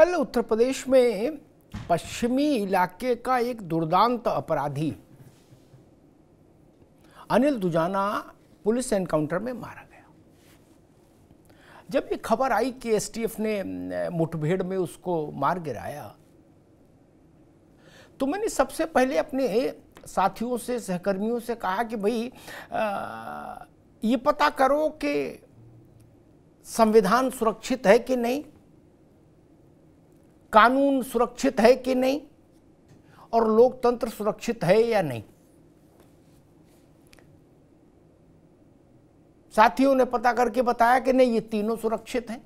कल उत्तर प्रदेश में पश्चिमी इलाके का एक दुर्दांत अपराधी अनिल दुजाना पुलिस एनकाउंटर में मारा गया जब ये खबर आई कि एसटीएफ ने मुठभेड़ में उसको मार गिराया तो मैंने सबसे पहले अपने साथियों से सहकर्मियों से कहा कि भाई ये पता करो कि संविधान सुरक्षित है कि नहीं कानून सुरक्षित है कि नहीं और लोकतंत्र सुरक्षित है या नहीं साथियों ने पता करके बताया कि नहीं ये तीनों सुरक्षित हैं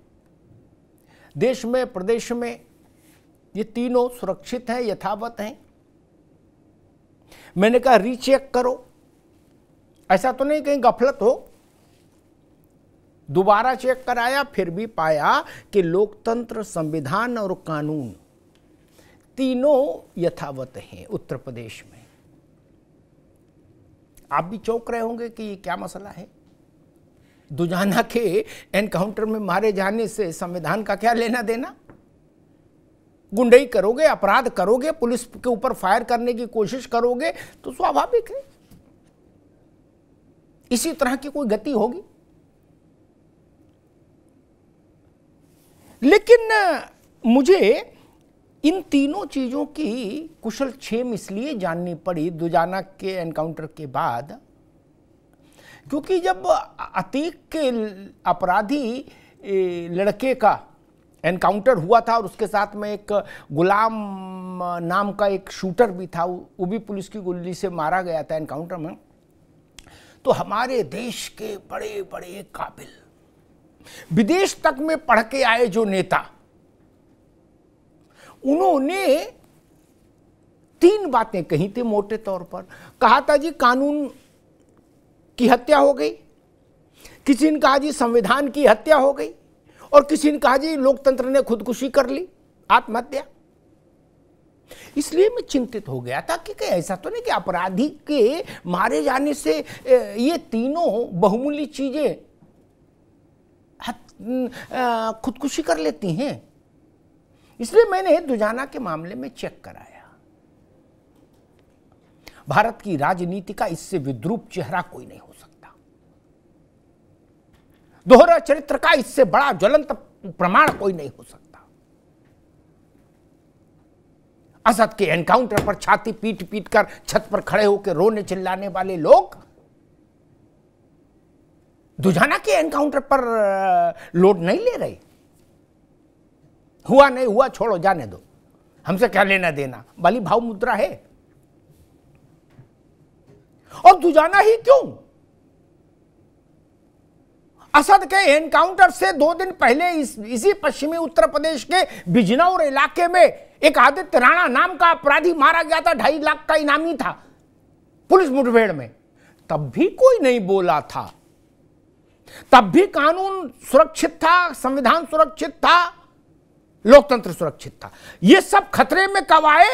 देश में प्रदेश में ये तीनों सुरक्षित हैं यथावत हैं मैंने कहा रीचेक करो ऐसा तो नहीं कहीं गफलत हो दोबारा चेक कराया फिर भी पाया कि लोकतंत्र संविधान और कानून तीनों यथावत हैं उत्तर प्रदेश में आप भी चौंक रहे होंगे कि ये क्या मसला है दुजाना के एनकाउंटर में मारे जाने से संविधान का क्या लेना देना गुंडई करोगे अपराध करोगे पुलिस के ऊपर फायर करने की कोशिश करोगे तो स्वाभाविक है इसी तरह की कोई गति होगी लेकिन मुझे इन तीनों चीज़ों की कुशल छेम इसलिए जाननी पड़ी दुजाना के एनकाउंटर के बाद क्योंकि जब अतीक के अपराधी लड़के का एनकाउंटर हुआ था और उसके साथ में एक गुलाम नाम का एक शूटर भी था वो भी पुलिस की गोली से मारा गया था एनकाउंटर में तो हमारे देश के बड़े बड़े काबिल विदेश तक में पढ़ के आए जो नेता उन्होंने तीन बातें कही थी मोटे तौर पर कहा था जी कानून की हत्या हो गई किसी ने कहा जी संविधान की हत्या हो गई और किसी ने कहा जी लोकतंत्र ने खुदकुशी कर ली आत्महत्या इसलिए मैं चिंतित हो गया था कि ऐसा तो नहीं कि अपराधी के मारे जाने से ये तीनों बहुमूल्य चीजें खुदकुशी कर लेती हैं इसलिए मैंने दुजाना के मामले में चेक कराया भारत की राजनीति का इससे विद्रूप चेहरा कोई नहीं हो सकता दोहरा चरित्र का इससे बड़ा ज्वलंत प्रमाण कोई नहीं हो सकता असद के एनकाउंटर पर छाती पीट पीट कर छत पर खड़े होकर रोने चिल्लाने वाले लोग दुझाना के एनकाउंटर पर लोड नहीं ले रहे हुआ नहीं हुआ छोड़ो जाने दो हमसे क्या लेना देना बाली भाव मुद्रा है और दुझाना ही क्यों असद के एनकाउंटर से दो दिन पहले इस इसी पश्चिमी उत्तर प्रदेश के बिजनौर इलाके में एक आदित्य राणा नाम का अपराधी मारा गया था ढाई लाख का इनामी था पुलिस मुठभेड़ में तब भी कोई नहीं बोला था तब भी कानून सुरक्षित था संविधान सुरक्षित था लोकतंत्र सुरक्षित था ये सब खतरे में कब आए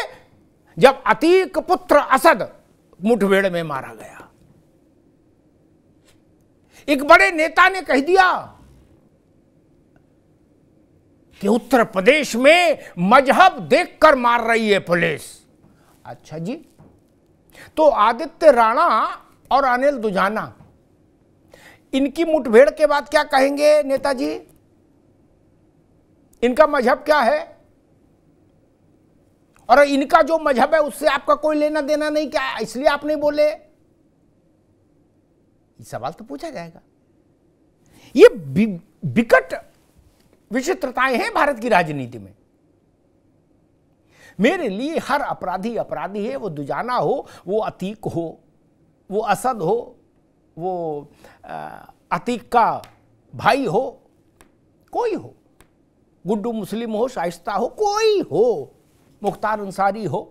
जब अतीक पुत्र असद मुठभेड़ में मारा गया एक बड़े नेता ने कह दिया कि उत्तर प्रदेश में मजहब देखकर मार रही है पुलिस अच्छा जी तो आदित्य राणा और अनिल दुजाना इनकी मुठभेड़ के बाद क्या कहेंगे नेताजी इनका मजहब क्या है और इनका जो मजहब है उससे आपका कोई लेना देना नहीं क्या इसलिए आप नहीं बोले सवाल तो पूछा जाएगा ये विकट विचित्रताएं हैं भारत की राजनीति में मेरे लिए हर अपराधी अपराधी है वो दुजाना हो वो अतीक हो वो असद हो वो अतीक का भाई हो कोई हो गुड्डू मुस्लिम हो शाइस्ता हो कोई हो मुख्तार अंसारी हो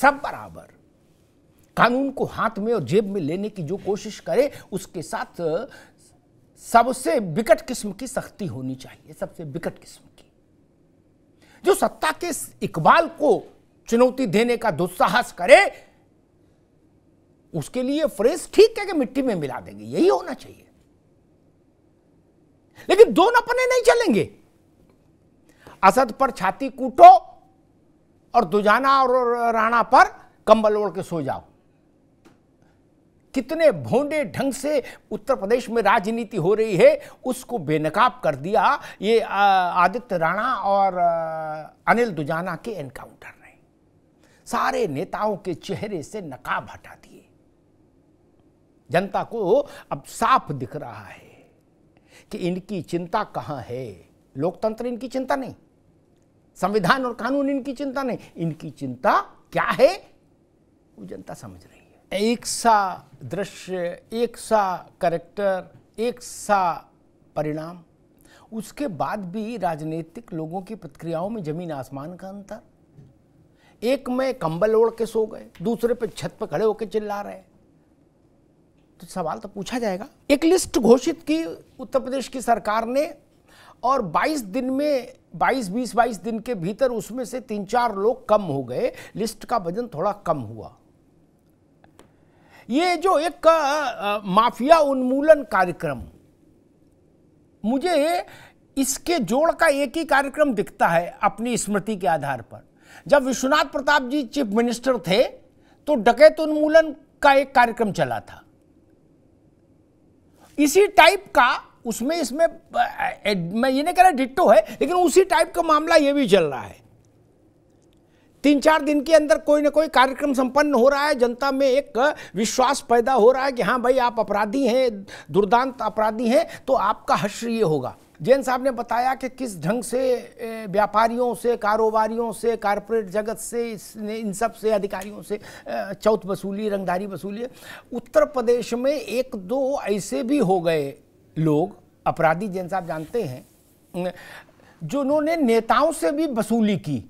सब बराबर कानून को हाथ में और जेब में लेने की जो कोशिश करे उसके साथ सबसे विकट किस्म की सख्ती होनी चाहिए सबसे विकट किस्म की जो सत्ता के इकबाल को चुनौती देने का दुस्साहस करे उसके लिए फ्रेश ठीक है कि मिट्टी में मिला देंगे यही होना चाहिए लेकिन दोनों अपने नहीं चलेंगे असद पर छाती कूटो और दुजाना और राणा पर कंबल ओढ़ के सो जाओ कितने भोंडे ढंग से उत्तर प्रदेश में राजनीति हो रही है उसको बेनकाब कर दिया ये आदित्य राणा और अनिल दुजाना के एनकाउंटर ने सारे नेताओं के चेहरे से नकाब हटा दिए जनता को अब साफ दिख रहा है कि इनकी चिंता कहाँ है लोकतंत्र इनकी चिंता नहीं संविधान और कानून इनकी चिंता नहीं इनकी चिंता क्या है वो जनता समझ रही है एक सा दृश्य एक सा करेक्टर एक सा परिणाम उसके बाद भी राजनीतिक लोगों की प्रतिक्रियाओं में जमीन आसमान का अंतर एक में कंबल ओढ़ के सो गए दूसरे पे छत पर खड़े होकर चिल्ला रहे तो सवाल तो पूछा जाएगा एक लिस्ट घोषित की उत्तर प्रदेश की सरकार ने और 22 दिन में 22 20 22 दिन के भीतर उसमें से तीन चार लोग कम हो गए लिस्ट का वजन थोड़ा कम हुआ ये जो एक आ, माफिया उन्मूलन कार्यक्रम मुझे इसके जोड़ का एक ही कार्यक्रम दिखता है अपनी स्मृति के आधार पर जब विश्वनाथ प्रताप जी चीफ मिनिस्टर थे तो डकैत उन्मूलन का एक कार्यक्रम चला था इसी टाइप का उसमें इसमें मैं ये नहीं कह रहा डिट्टो है लेकिन उसी टाइप का मामला ये भी चल रहा है तीन चार दिन के अंदर कोई ना कोई कार्यक्रम संपन्न हो रहा है जनता में एक विश्वास पैदा हो रहा है कि हाँ भाई आप अपराधी हैं दुर्दांत अपराधी हैं तो आपका हश्र ये होगा जैन साहब ने बताया कि किस ढंग से व्यापारियों से कारोबारियों से कारपोरेट जगत से इन सब से अधिकारियों से चौथ वसूली रंगदारी वसूली उत्तर प्रदेश में एक दो ऐसे भी हो गए लोग अपराधी जैन साहब जानते हैं जिन्होंने नेताओं से भी वसूली की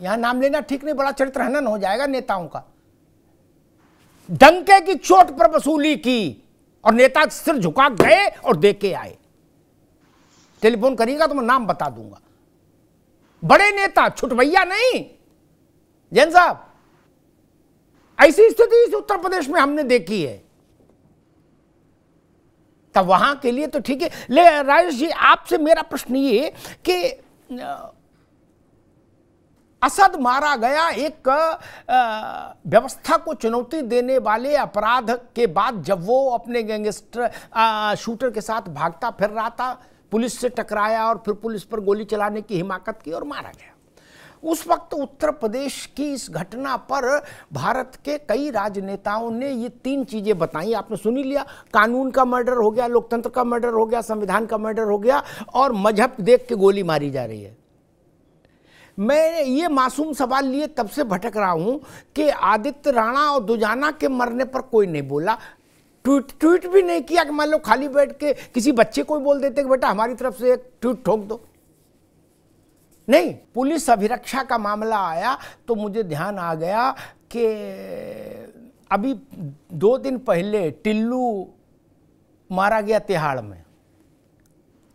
यहाँ नाम लेना ठीक नहीं बड़ा चरित्र हनन हो जाएगा नेताओं का डंके की चोट पर वसूली की और नेता सिर झुका गए और दे के आए टेलीफोन करिएगा तो मैं नाम बता दूंगा बड़े नेता छुटवैया नहीं जैन साहब ऐसी स्थिति इस उत्तर प्रदेश में हमने देखी है तब वहां के लिए तो ठीक है ले राजेश जी आपसे मेरा प्रश्न ये कि असद मारा गया एक व्यवस्था को चुनौती देने वाले अपराध के बाद जब वो अपने गैंगस्टर शूटर के साथ भागता फिर रहा था पुलिस से टकराया और फिर पुलिस पर गोली चलाने की हिमाकत की और मारा गया उस वक्त उत्तर प्रदेश की इस घटना पर भारत के कई राजनेताओं ने ये तीन चीज़ें बताई आपने सुनी लिया कानून का मर्डर हो गया लोकतंत्र का मर्डर हो गया संविधान का मर्डर हो गया और मजहब देख के गोली मारी जा रही है मैं ये मासूम सवाल लिए तब से भटक रहा हूं कि आदित्य राणा और दुजाना के मरने पर कोई नहीं बोला ट्वीट ट्वीट भी नहीं किया कि मान लो खाली बैठ के किसी बच्चे को बोल देते कि बेटा हमारी तरफ से एक ट्वीट ठोक दो नहीं पुलिस अभिरक्षा का मामला आया तो मुझे ध्यान आ गया कि अभी दो दिन पहले टिल्लू मारा गया तिहाड़ में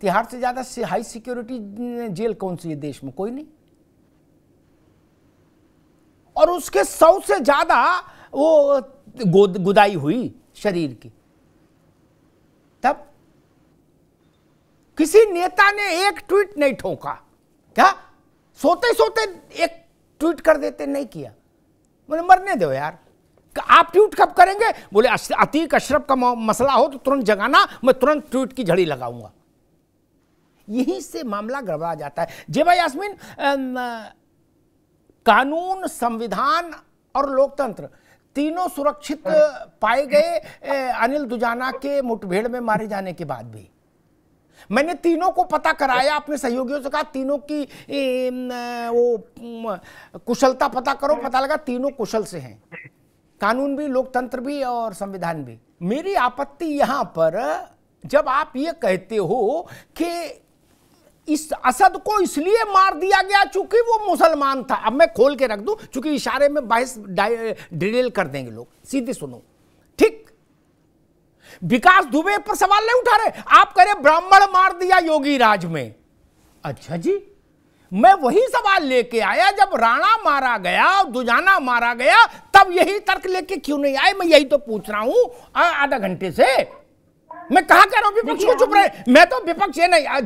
तिहाड़ से ज़्यादा हाई सिक्योरिटी जेल कौन सी है देश में कोई नहीं और उसके सौ से ज़्यादा वो गुदाई हुई शरीर की तब किसी नेता ने एक ट्वीट नहीं ठोका क्या सोते सोते एक ट्वीट कर देते नहीं किया बोले मरने दो यार आप ट्वीट कब करेंगे बोले अतीक अशरफ का मसला हो तो तुरंत जगाना मैं तुरंत ट्वीट की झड़ी लगाऊंगा यहीं से मामला गड़बड़ा जाता है जे भाई यासमिन कानून संविधान और लोकतंत्र तीनों सुरक्षित हाँ। पाए गए अनिल दुजाना के मुठभेड़ में मारे जाने के बाद भी मैंने तीनों को पता कराया अपने सहयोगियों से कहा तीनों की ए, वो कुशलता पता करो पता लगा तीनों कुशल से हैं कानून भी लोकतंत्र भी और संविधान भी मेरी आपत्ति यहां पर जब आप ये कहते हो कि इस असद को इसलिए मार दिया गया चूंकि वो मुसलमान था अब मैं खोल के रख दूं चूंकि इशारे में बहस डिटेल कर देंगे लोग सीधे सुनो ठीक विकास दुबे पर सवाल नहीं उठा रहे आप कह रहे ब्राह्मण मार दिया योगी राज में अच्छा जी मैं वही सवाल लेके आया जब राणा मारा गया दुजाना मारा गया तब यही तर्क लेके क्यों नहीं आए मैं यही तो पूछ रहा हूं आधा घंटे से मैं कहा कह रहा हूँ विपक्ष को चुप रहे मैं तो विपक्ष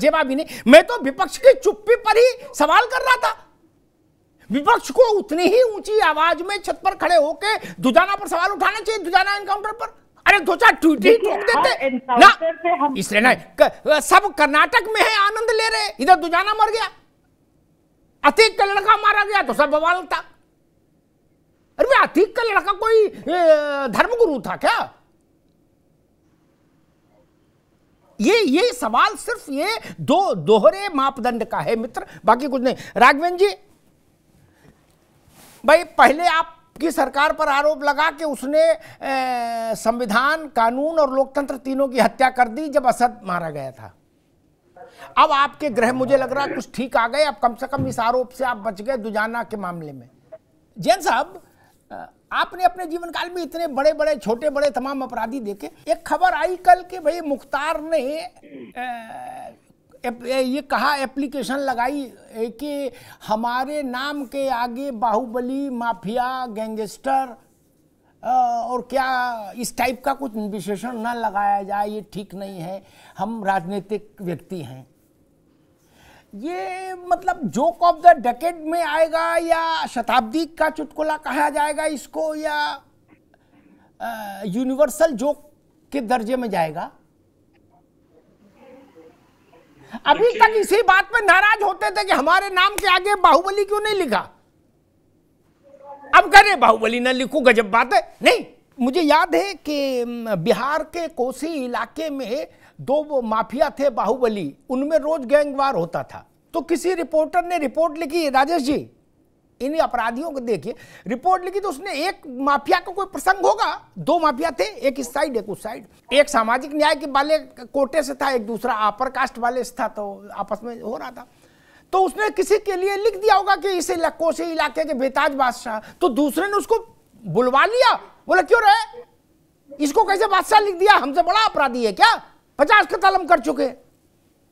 जेबा भी नहीं मैं तो विपक्ष की चुप्पी पर ही सवाल कर रहा था विपक्ष को उतनी ही ऊंची आवाज में छत पर खड़े होके दुजाना पर सवाल उठाना चाहिए दुजाना एनकाउंटर पर अरे दो चार ट्वीट ही ठोक देते हाँ, ना इसलिए ना सब कर्नाटक में है आनंद ले रहे इधर दुजाना मर गया अतीक का लड़का मारा गया तो सब बवाल था अरे अतीक का लड़का कोई धर्मगुरु था क्या ये ये सवाल सिर्फ ये दो दोहरे मापदंड का है मित्र बाकी कुछ नहीं राघवेंद्र जी भाई पहले आप सरकार पर आरोप लगा कि उसने संविधान कानून और लोकतंत्र तीनों की हत्या कर दी जब असद मारा गया था अब आपके ग्रह मुझे लग रहा है कुछ ठीक आ गए अब कम से कम इस आरोप से आप बच गए दुजाना के मामले में जैन साहब आपने अपने जीवन काल में इतने बड़े बड़े छोटे बड़े तमाम अपराधी देखे एक खबर आई कल कि भाई मुख्तार ने ए, ये कहा एप्लीकेशन लगाई कि हमारे नाम के आगे बाहुबली माफिया गैंगस्टर और क्या इस टाइप का कुछ विशेषण न लगाया जाए ये ठीक नहीं है हम राजनीतिक व्यक्ति हैं ये मतलब जोक ऑफ द डेकेड में आएगा या शताब्दी का चुटकुला कहा जाएगा इसको या यूनिवर्सल जोक के दर्जे में जाएगा अभी तक इसी बात पे नाराज होते थे कि हमारे नाम के आगे बाहुबली क्यों नहीं लिखा अब कह रहे बाहुबली ना लिखू गजब बात है नहीं मुझे याद है कि बिहार के कोसी इलाके में दो वो माफिया थे बाहुबली उनमें रोज गैंगवार होता था तो किसी रिपोर्टर ने रिपोर्ट लिखी राजेश जी इन अपराधियों को देखिए रिपोर्ट लिखी तो उसने एक माफिया का को कोई प्रसंग होगा दो माफिया थे एक इस साइड एक उस साइड एक सामाजिक न्याय के वाले कोटे से था एक दूसरा अपर कास्ट वाले से था तो आपस में हो रहा था तो उसने किसी के लिए लिख दिया होगा कि इस कोसे इलाके के बेताज बादशाह तो दूसरे ने उसको बुलवा लिया बोला क्यों रहे इसको कैसे बादशाह लिख दिया हमसे बड़ा अपराधी है क्या पचास कतलम कर चुके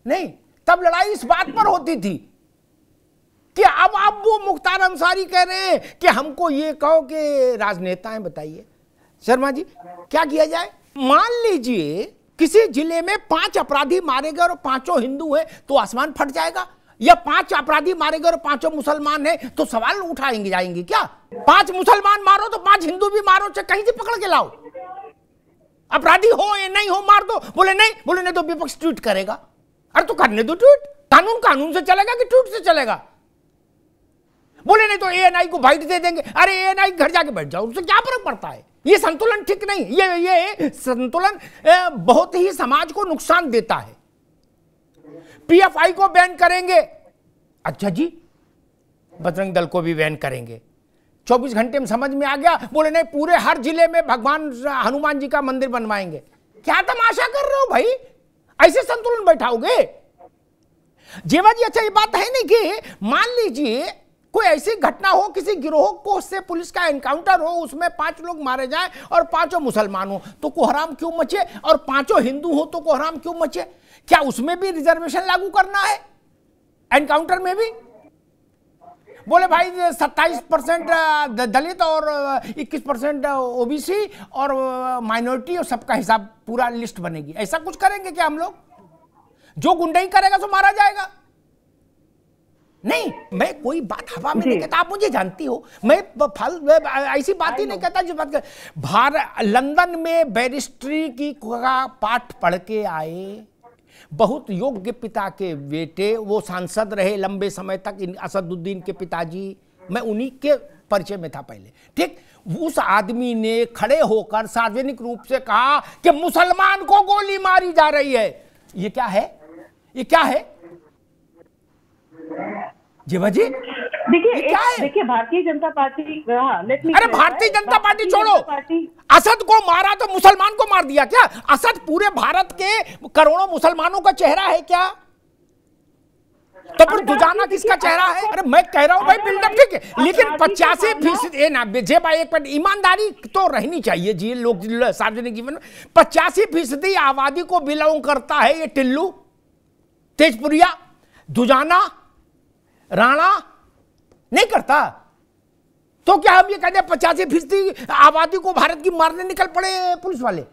नहीं तब लड़ाई इस बात पर होती थी कि अब अब वो मुख्तार अंसारी कह रहे हैं कि हमको ये कहो कि राजनेता है बताइए शर्मा जी क्या किया जाए मान लीजिए किसी जिले में पांच अपराधी मारे गए और पांचों हिंदू हैं तो आसमान फट जाएगा या पांच अपराधी मारे गए और पांचों मुसलमान हैं तो सवाल उठाएंगे जाएंगे क्या पांच मुसलमान मारो तो पांच हिंदू भी मारो चाहे कहीं से पकड़ के लाओ अपराधी हो या नहीं हो मार दो बोले नहीं बोले नहीं तो विपक्ष ट्वीट करेगा अरे तो करने दो ट्वीट कानून कानून से चलेगा कि ट्वीट से चलेगा बोले नहीं तो एएनआई को भाई दे देंगे अरे एएनआई घर जाके बैठ जाओ उससे क्या फर्क पड़ता है ये संतुलन ठीक नहीं ये ये संतुलन बहुत ही समाज को नुकसान देता है पीएफआई को बैन करेंगे अच्छा जी बजरंग दल को भी बैन करेंगे 24 घंटे में समझ में आ गया बोले नहीं पूरे हर जिले में भगवान हनुमान जी का मंदिर बनवाएंगे क्या तमाशा कर रहे हो भाई ऐसे संतुलन बैठाओगे जेवा जी अच्छा ये बात है नहीं कि मान लीजिए कोई ऐसी घटना हो किसी गिरोह को से पुलिस का एनकाउंटर हो उसमें पांच लोग मारे जाए और पांचों मुसलमान हो तो कोहराम क्यों मचे और पांचों हिंदू हो तो कोहराम क्यों मचे क्या उसमें भी रिजर्वेशन लागू करना है एनकाउंटर में भी बोले भाई सत्ताईस परसेंट दलित और इक्कीस परसेंट ओबीसी और माइनॉरिटी और सबका हिसाब पूरा लिस्ट बनेगी ऐसा कुछ करेंगे क्या हम लोग जो ही करेगा तो मारा जाएगा नहीं मैं कोई बात हवा में नहीं कहता आप मुझे जानती हो मैं फल ऐसी बात ही नहीं कहता जो बात भारत लंदन में बैरिस्ट्री की का पाठ पढ़ के आए बहुत योग्य पिता के बेटे वो सांसद रहे लंबे समय तक इन असदुद्दीन के पिताजी मैं उन्हीं के परिचय में था पहले ठीक उस आदमी ने खड़े होकर सार्वजनिक रूप से कहा कि मुसलमान को गोली मारी जा रही है ये क्या है ये क्या है जी भाजी देखिए भारतीय जनता पार्टी हाँ, अरे भारतीय जनता पार्टी छोड़ो असद को मारा तो मुसलमान को मार दिया क्या असद पूरे भारत के करोड़ों मुसलमानों का चेहरा है क्या तो फिर दुजाना किसका चेहरा है अरे मैं कह रहा हूँ भाई बिल्डअप ठीक है लेकिन पचासी फीसदी जे भाई एक ईमानदारी तो रहनी चाहिए जी लोग सार्वजनिक जीवन में पचासी फीसदी आबादी को बिलोंग करता है ये टिल्लू तेजपुरिया दुजाना राणा नहीं करता तो क्या हम ये कहते पचासी फीसदी आबादी को भारत की मारने निकल पड़े पुलिस वाले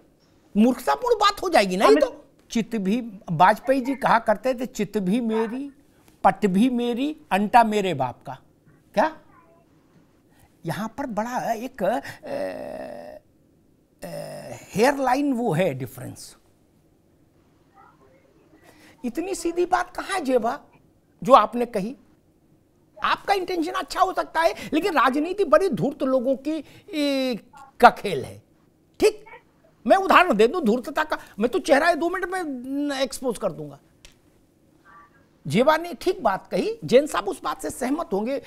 मूर्खतापूर्ण बात हो जाएगी ना तो चित भी वाजपेयी जी कहा करते थे चित भी मेरी पट भी मेरी अंटा मेरे बाप का क्या यहां पर बड़ा एक हेयरलाइन वो है डिफरेंस इतनी सीधी बात कहां जेबा जो आपने कही आपका इंटेंशन अच्छा हो सकता है लेकिन राजनीति बड़ी धूर्त लोगों की ए, का खेल है ठीक मैं उदाहरण दे दू धूर्तता का मैं तो चेहरा दो मिनट में एक्सपोज कर दूंगा जेवा ने ठीक बात कही जैन साहब उस बात से सहमत होंगे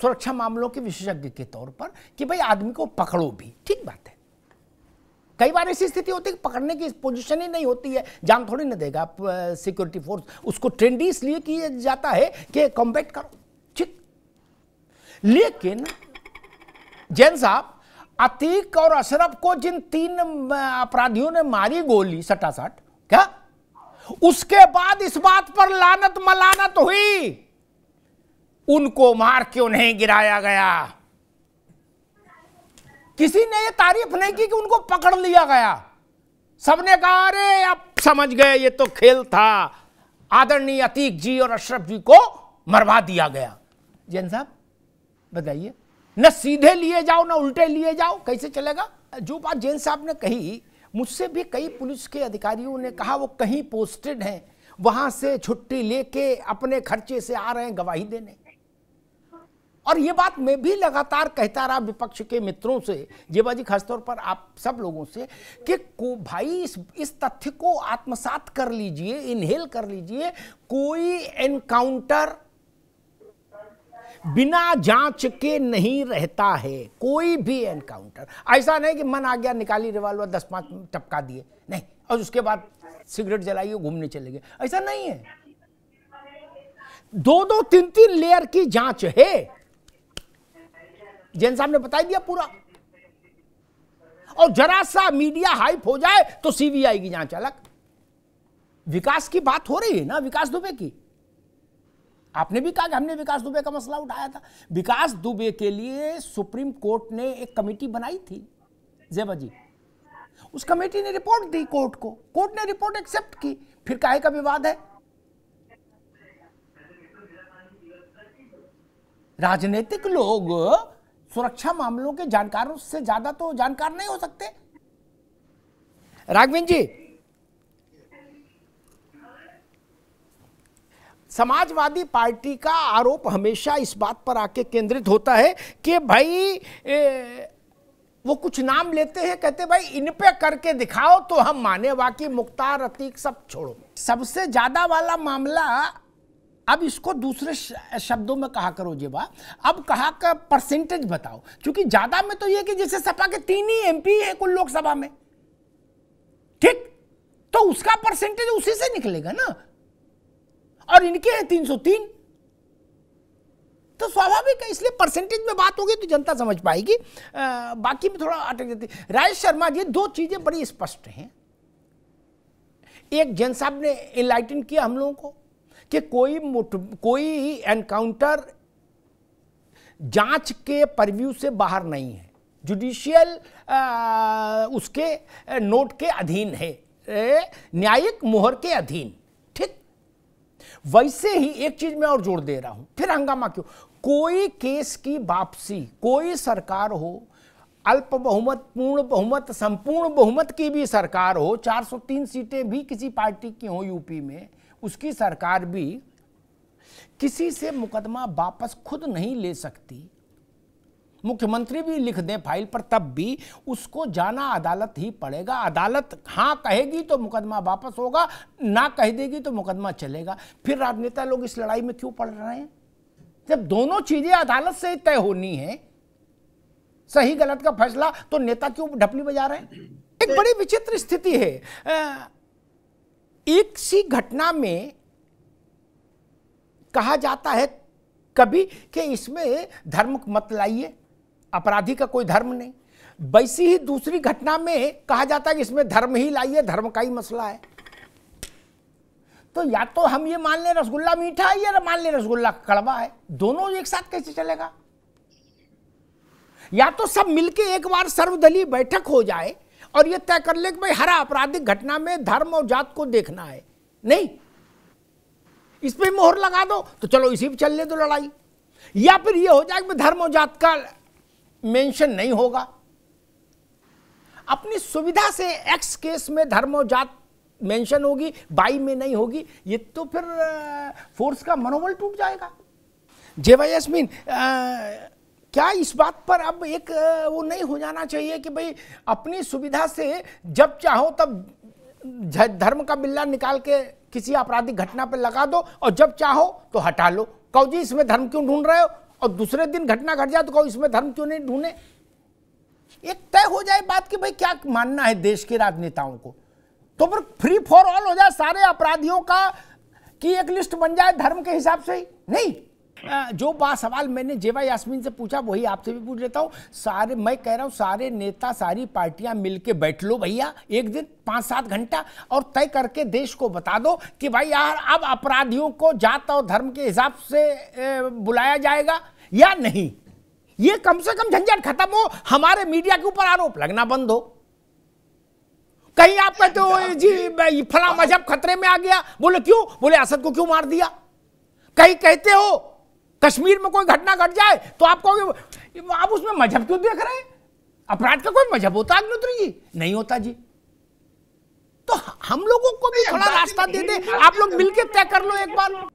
सुरक्षा मामलों के विशेषज्ञ के तौर पर कि भाई आदमी को पकड़ो भी ठीक बात है कई बार ऐसी स्थिति होती है कि पकड़ने की पोजीशन ही नहीं होती है जान थोड़ी ना देगा सिक्योरिटी फोर्स उसको ट्रेंडी इसलिए किया जाता है कि कॉम्बैट करो ठीक लेकिन जैन साहब अतीक और अशरफ को जिन तीन अपराधियों ने मारी गोली सटासट क्या उसके बाद इस बात पर लानत मलानत हुई उनको मार क्यों नहीं गिराया गया किसी ने ये तारीफ नहीं की कि उनको पकड़ लिया गया सबने कहा अरे आप समझ गए ये तो खेल था आदरणीय अतीक जी और अशरफ जी को मरवा दिया गया जैन साहब बताइए न सीधे लिए जाओ न उल्टे लिए जाओ कैसे चलेगा जो बात जैन साहब ने कही मुझसे भी कई पुलिस के अधिकारियों ने कहा वो कहीं पोस्टेड हैं वहां से छुट्टी लेके अपने खर्चे से आ रहे हैं गवाही देने और ये बात मैं भी लगातार कहता रहा विपक्ष के मित्रों से जेबाजी खासतौर पर आप सब लोगों से कि को भाई इस इस तथ्य को आत्मसात कर लीजिए इनहेल कर लीजिए कोई एनकाउंटर बिना जांच के नहीं रहता है कोई भी एनकाउंटर ऐसा नहीं कि मन आ गया निकाली रिवाल्वर दस पांच टपका दिए नहीं और उसके बाद सिगरेट जलाइए घूमने चले गए ऐसा नहीं है दो दो तीन तीन लेयर की जांच है जैन साहब ने बता दिया पूरा और जरा सा मीडिया हाइप हो जाए तो सीबीआई की जांच अलग विकास की बात हो रही है ना विकास दुबे की आपने भी कहा कि हमने विकास दुबे का मसला उठाया था विकास दुबे के लिए सुप्रीम कोर्ट ने एक कमेटी बनाई थी जेबा जी उस कमेटी ने रिपोर्ट दी कोर्ट को कोर्ट ने रिपोर्ट एक्सेप्ट की फिर काहे का विवाद है राजनीतिक लोग सुरक्षा मामलों के जानकारों से ज्यादा तो जानकार नहीं हो सकते राघविंद जी समाजवादी पार्टी का आरोप हमेशा इस बात पर आके केंद्रित होता है कि भाई ए, वो कुछ नाम लेते हैं कहते भाई इन पे करके दिखाओ तो हम माने वाकई मुख्तार अतीक सब छोड़ो सबसे ज्यादा वाला मामला अब इसको दूसरे शब्दों में कहा करो जेबा अब कहा का परसेंटेज बताओ क्योंकि ज्यादा में तो यह कि जैसे सपा के तीन ही एमपी है कुल लोकसभा में ठीक तो उसका परसेंटेज उसी से निकलेगा ना और इनके हैं तीन तो स्वाभाविक है इसलिए परसेंटेज में बात होगी तो जनता समझ पाएगी आ, बाकी में थोड़ा अटक जाती राजेश शर्मा जी दो चीजें बड़ी स्पष्ट हैं एक जन साहब ने इलाइटन किया हम लोगों को कि कोई मुठ कोई एनकाउंटर जांच के परव्यू से बाहर नहीं है जुडिशियल उसके नोट के अधीन है न्यायिक मोहर के अधीन ठीक वैसे ही एक चीज मैं और जोड़ दे रहा हूं फिर हंगामा क्यों कोई केस की वापसी कोई सरकार हो अल्प बहुमत पूर्ण बहुमत संपूर्ण बहुमत की भी सरकार हो 403 सीटें भी किसी पार्टी की हो यूपी में उसकी सरकार भी किसी से मुकदमा वापस खुद नहीं ले सकती मुख्यमंत्री भी लिख दें फाइल पर तब भी उसको जाना अदालत ही पड़ेगा अदालत हाँ कहेगी तो मुकदमा वापस होगा ना कह देगी तो मुकदमा चलेगा फिर राजनेता लोग इस लड़ाई में क्यों पड़ रहे हैं जब दोनों चीजें अदालत से तय होनी है सही गलत का फैसला तो नेता क्यों ढपली बजा रहे हैं एक तो बड़ी विचित्र स्थिति है एक सी घटना में कहा जाता है कभी कि इसमें धर्म मत लाइए अपराधी का कोई धर्म नहीं वैसी ही दूसरी घटना में कहा जाता है कि इसमें धर्म ही लाइए धर्म का ही मसला है तो या तो हम ये मान ले रसगुल्ला मीठा है या मान ले रसगुल्ला कड़वा है दोनों एक साथ कैसे चलेगा या तो सब मिलके एक बार सर्वदलीय बैठक हो जाए और ये तय कर ले कि भाई हर आपराधिक घटना में धर्म और जात को देखना है नहीं इस पर मोहर लगा दो तो चलो इसी पर चल ले दो तो लड़ाई या फिर यह हो जाए कि धर्म और जात का मेंशन नहीं होगा अपनी सुविधा से एक्स केस में धर्म और जात मेंशन होगी बाई में नहीं होगी ये तो फिर फोर्स का मनोबल टूट जाएगा जेवाई यस्मीन क्या इस बात पर अब एक वो नहीं हो जाना चाहिए कि भाई अपनी सुविधा से जब चाहो तब धर्म का बिल्ला निकाल के किसी आपराधिक घटना पर लगा दो और जब चाहो तो हटा लो कहो जी इसमें धर्म क्यों ढूंढ रहे हो और दूसरे दिन घटना घट जाए तो कहो इसमें धर्म क्यों नहीं ढूंढे एक तय हो जाए बात कि भाई क्या मानना है देश के राजनेताओं को तो फिर फ्री फॉर ऑल हो जाए सारे अपराधियों का की एक लिस्ट बन जाए धर्म के हिसाब से ही नहीं जो बात सवाल मैंने जेवा यास्मीन से पूछा वही आपसे भी पूछ लेता हूँ सारे मैं कह रहा हूँ सारे नेता सारी पार्टियां मिलके बैठ लो भैया एक दिन पाँच सात घंटा और तय करके देश को बता दो कि भाई यार अब अपराधियों को जात और धर्म के हिसाब से बुलाया जाएगा या नहीं ये कम से कम झंझट खत्म हो हमारे मीडिया के ऊपर आरोप लगना बंद हो कहीं आप कहते हो जी फला मजहब खतरे में आ गया बोले क्यों बोले असद को क्यों मार दिया कहीं कहते हो कश्मीर में कोई घटना घट जाए तो आप कहोगे आप उसमें मजहब क्यों देख रहे हैं अपराध का कोई मजहब होता अग्नोत्री जी नहीं होता जी तो हम लोगों को भी थोड़ा रास्ता दे दे आप लोग मिलके तय कर लो एक बार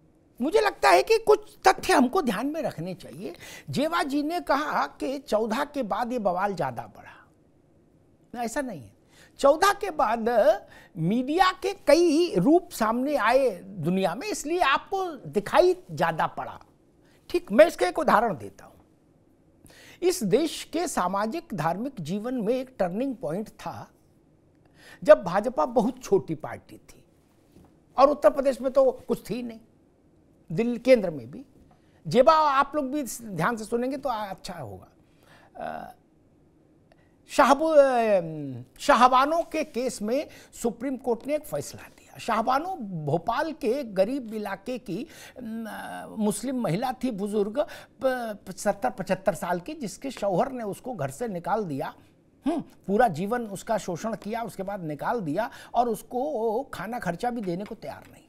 मुझे लगता है कि कुछ तथ्य हमको ध्यान में रखने चाहिए जेवा जी ने कहा कि चौदह के बाद ये बवाल ज़्यादा बढ़ा ऐसा नहीं है चौदह के बाद मीडिया के कई रूप सामने आए दुनिया में इसलिए आपको दिखाई ज़्यादा पड़ा ठीक मैं इसका एक उदाहरण देता हूं इस देश के सामाजिक धार्मिक जीवन में एक टर्निंग पॉइंट था जब भाजपा बहुत छोटी पार्टी थी और उत्तर प्रदेश में तो कुछ थी नहीं दिल्ली केंद्र में भी जेबा आप लोग भी ध्यान से सुनेंगे तो अच्छा होगा शाहबानों के केस में सुप्रीम कोर्ट ने एक फैसला दिया शाहबानो भोपाल के गरीब इलाके की मुस्लिम महिला थी बुज़ुर्ग सत्तर पचहत्तर साल की जिसके शौहर ने उसको घर से निकाल दिया हम्म, पूरा जीवन उसका शोषण किया उसके बाद निकाल दिया और उसको खाना खर्चा भी देने को तैयार नहीं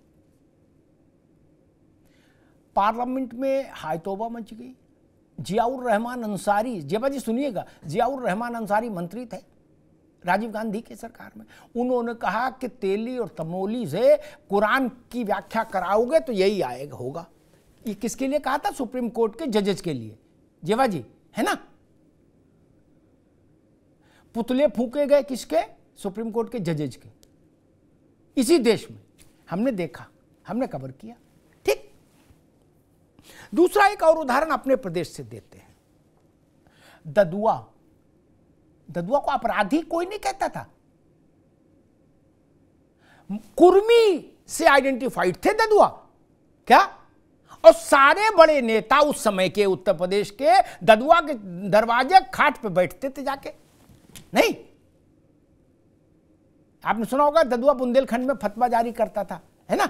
पार्लियामेंट में हायतोबा मच गई जियाउर रहमान अंसारी जेबा जी सुनिएगा जियाउर रहमान अंसारी मंत्री थे राजीव गांधी की सरकार में उन्होंने कहा कि तेली और तमोली से कुरान की व्याख्या कराओगे तो यही आएगा होगा ये किसके लिए कहा था सुप्रीम कोर्ट के जजेज के लिए जेवा जी है ना पुतले फूके गए किसके सुप्रीम कोर्ट के जजेज के इसी देश में हमने देखा हमने कवर किया ठीक दूसरा एक और उदाहरण अपने प्रदेश से देते हैं ददुआ ददुआ को अपराधी कोई नहीं कहता था कुर्मी से आइडेंटिफाइड थे ददुआ क्या और सारे बड़े नेता उस समय के उत्तर प्रदेश के ददुआ के दरवाजे खाट पे बैठते थे जाके नहीं आपने सुना होगा ददुआ बुंदेलखंड में फतवा जारी करता था है ना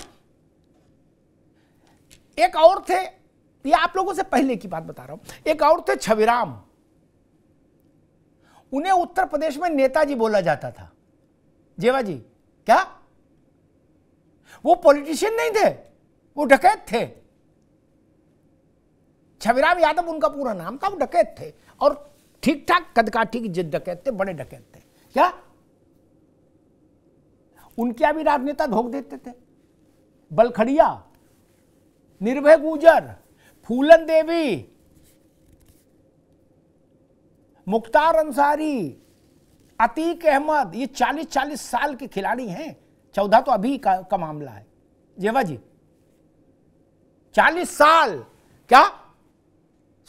एक और थे ये आप लोगों से पहले की बात बता रहा हूं एक और थे छविराम उन्हें उत्तर प्रदेश में नेताजी बोला जाता था जेवा जी क्या वो पॉलिटिशियन नहीं थे वो डकैत थे छविराम यादव उनका पूरा नाम था वो डकैत थे और ठीक ठाक कदकाठी की जिद डकैत थे बड़े डकैत थे क्या उनके भी राजनेता धोख देते थे बलखड़िया निर्भय गुजर फूलन देवी मुख्तार अंसारी अतीक अहमद ये चालीस चालीस साल के खिलाड़ी हैं चौदह तो अभी का, का मामला है जेवा जी चालीस साल क्या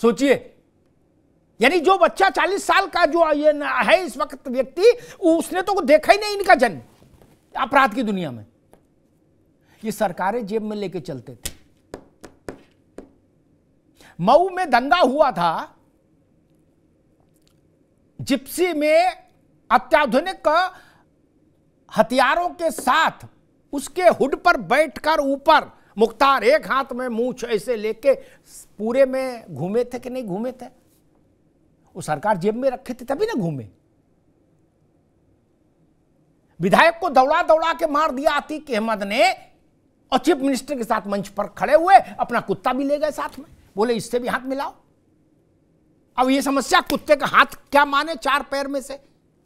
सोचिए यानी जो बच्चा चालीस साल का जो ये है इस वक्त व्यक्ति उसने तो देखा ही नहीं इनका जन्म अपराध की दुनिया में ये सरकारें जेब में लेके चलते थे मऊ में दंगा हुआ था जिप्सी में अत्याधुनिक हथियारों के साथ उसके हुड पर बैठकर ऊपर मुख्तार एक हाथ में मूछ ऐसे लेके पूरे में घूमे थे कि नहीं घूमे थे वो सरकार जेब में रखे थे तभी ना घूमे विधायक को दौड़ा दौड़ा के मार दिया आतिक अहमद ने और चीफ मिनिस्टर के साथ मंच पर खड़े हुए अपना कुत्ता भी ले गए साथ में बोले इससे भी हाथ मिलाओ अब ये समस्या कुत्ते का हाथ क्या माने चार पैर में से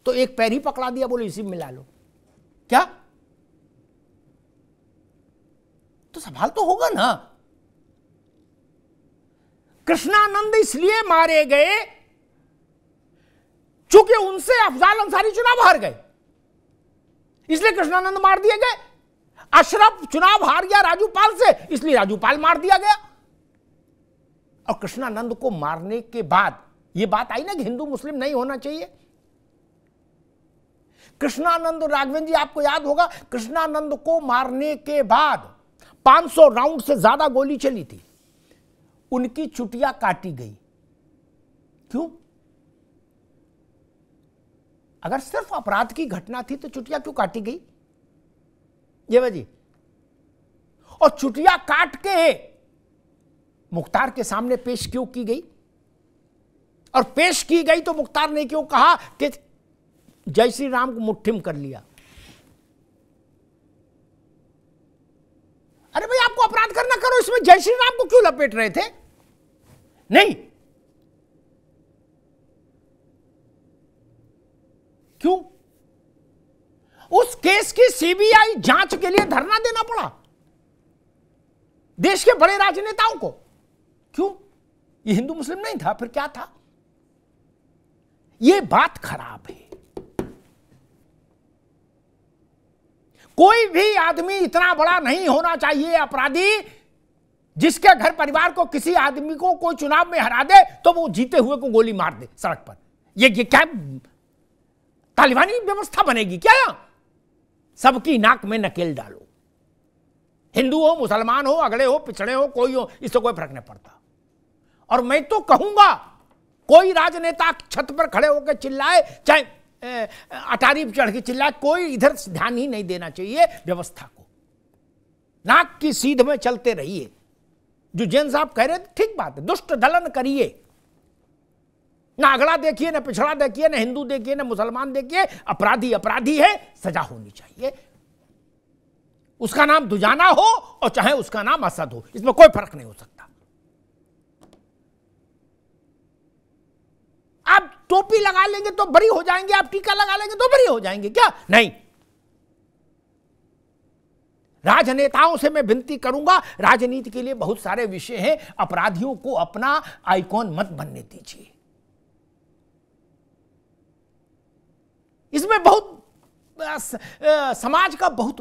तो एक पैर ही पकड़ा दिया बोले इसी में मिला लो क्या तो सवाल तो होगा ना कृष्णानंद इसलिए मारे गए चूंकि उनसे अफजाल अंसारी चुनाव हार गए इसलिए कृष्णानंद मार दिए गए अशरफ चुनाव हार गया राजूपाल से इसलिए राजूपाल मार दिया गया और कृष्णानंद को मारने के बाद यह बात आई ना कि हिंदू मुस्लिम नहीं होना चाहिए कृष्णानंद राघवेंद्र जी आपको याद होगा कृष्णानंद को मारने के बाद 500 राउंड से ज्यादा गोली चली थी उनकी चुटिया काटी गई क्यों अगर सिर्फ अपराध की घटना थी तो चुटिया क्यों काटी गई ये भाजी और चुटिया काट के मुख्तार के सामने पेश क्यों की गई और पेश की गई तो मुख्तार ने क्यों कहा कि जय श्री राम को मुठिम कर लिया अरे भाई आपको अपराध करना करो इसमें जय श्री राम को क्यों लपेट रहे थे नहीं क्यों उस केस की सीबीआई जांच के लिए धरना देना पड़ा देश के बड़े राजनेताओं को क्यों ये हिंदू मुस्लिम नहीं था फिर क्या था ये बात खराब है कोई भी आदमी इतना बड़ा नहीं होना चाहिए अपराधी जिसके घर परिवार को किसी आदमी को कोई चुनाव में हरा दे तो वो जीते हुए को गोली मार दे सड़क पर ये ये क्या तालिबानी व्यवस्था बनेगी क्या सबकी नाक में नकेल डालो हिंदू हो मुसलमान हो अगले हो पिछड़े हो कोई हो इससे कोई फर्क नहीं पड़ता और मैं तो कहूंगा कोई राजनेता छत पर खड़े होकर चिल्लाए चाहे अटारी चढ़ के चिल्लाए कोई इधर ध्यान ही नहीं देना चाहिए व्यवस्था को नाक की सीध में चलते रहिए जो जैन साहब कह रहे थे ठीक बात है दुष्ट दलन करिए ना अगड़ा देखिए ना पिछड़ा देखिए ना हिंदू देखिए ना मुसलमान देखिए अपराधी अपराधी है सजा होनी चाहिए उसका नाम दुजाना हो और चाहे उसका नाम असद हो इसमें कोई फर्क नहीं हो सकता आप टोपी लगा लेंगे तो बड़ी हो जाएंगे आप टीका लगा लेंगे तो बड़ी हो जाएंगे क्या नहीं राजनेताओं से मैं विनती करूंगा राजनीति के लिए बहुत सारे विषय हैं अपराधियों को अपना आइकॉन मत बनने दीजिए इसमें बहुत समाज का बहुत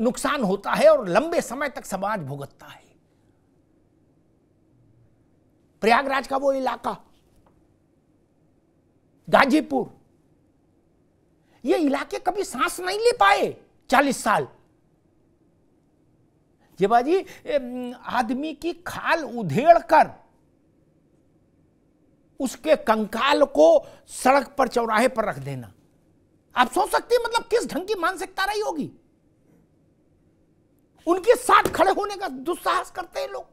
नुकसान होता है और लंबे समय तक समाज भुगतता है प्रयागराज का वो इलाका गाजीपुर ये इलाके कभी सांस नहीं ले पाए चालीस साल जेबाजी आदमी की खाल उधेड़ कर उसके कंकाल को सड़क पर चौराहे पर रख देना आप सोच सकते हैं मतलब किस ढंग की मानसिकता रही होगी उनके साथ खड़े होने का दुस्साहस करते हैं लोग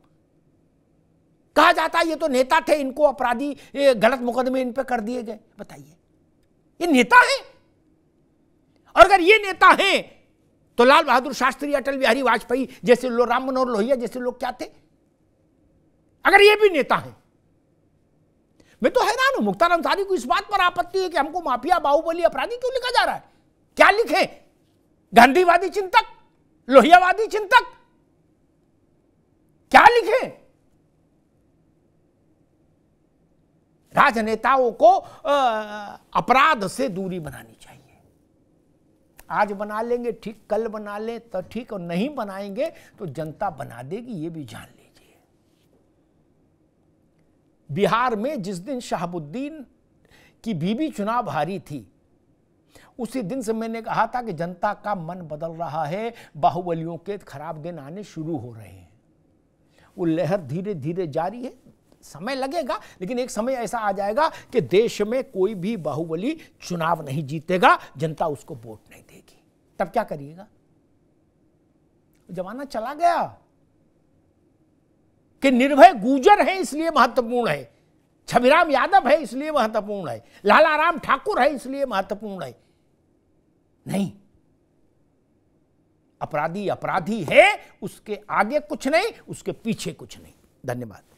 कहा जाता है ये तो नेता थे इनको अपराधी गलत मुकदमे इन पर कर दिए गए बताइए ये नेता है और अगर ये नेता हैं तो लाल बहादुर शास्त्री अटल बिहारी वाजपेयी जैसे लोग राम मनोहर लोहिया जैसे लोग क्या थे अगर ये भी नेता हैं मैं तो हैरान हूं मुख्तार अंसारी को इस बात पर आपत्ति है कि हमको माफिया बाहुबली अपराधी क्यों लिखा जा रहा है क्या लिखे गांधीवादी चिंतक लोहियावादी चिंतक क्या लिखे राजनेताओं को अपराध से दूरी बनानी चाहिए आज बना लेंगे ठीक कल बना लें तो ठीक और नहीं बनाएंगे तो जनता बना देगी ये भी जान ले बिहार में जिस दिन शहाबुद्दीन की बीबी चुनाव हारी थी उसी दिन से मैंने कहा था कि जनता का मन बदल रहा है बाहुबलियों के खराब दिन आने शुरू हो रहे हैं वो लहर धीरे धीरे जारी है समय लगेगा लेकिन एक समय ऐसा आ जाएगा कि देश में कोई भी बाहुबली चुनाव नहीं जीतेगा जनता उसको वोट नहीं देगी तब क्या करिएगा जमाना चला गया कि निर्भय गुजर है इसलिए महत्वपूर्ण है छविराम यादव है इसलिए महत्वपूर्ण है लालाराम ठाकुर है इसलिए महत्वपूर्ण है नहीं अपराधी अपराधी है उसके आगे कुछ नहीं उसके पीछे कुछ नहीं धन्यवाद